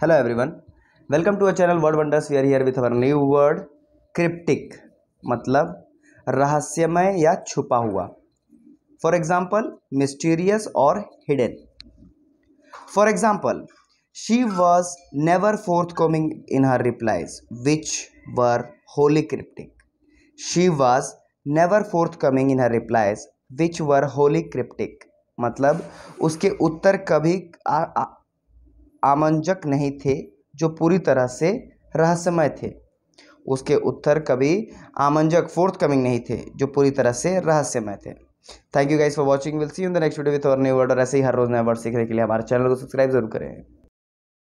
hello everyone welcome to our channel word wonders we are here with our new word cryptic मतलब रहस्यमय या छुपा हुआ for example mysterious और hidden for example she was never forthcoming in her replies which were wholly cryptic she was never forthcoming in her replies which were wholly cryptic मतलब उसके उत्तर कभी आ, आ, आमंजक नहीं थे जो पूरी तरह से रहस्यमय थे उसके उत्तर कभी आमंजक फोर्थ कमिंग नहीं थे जो पूरी तरह से रहस्यमय थे thank you guys for watching will see in the next video with our new word और ऐसे ही हर रोज नए वर्ड सीखने के लिए हमारे चैनल को सब्सक्राइब जरूर करें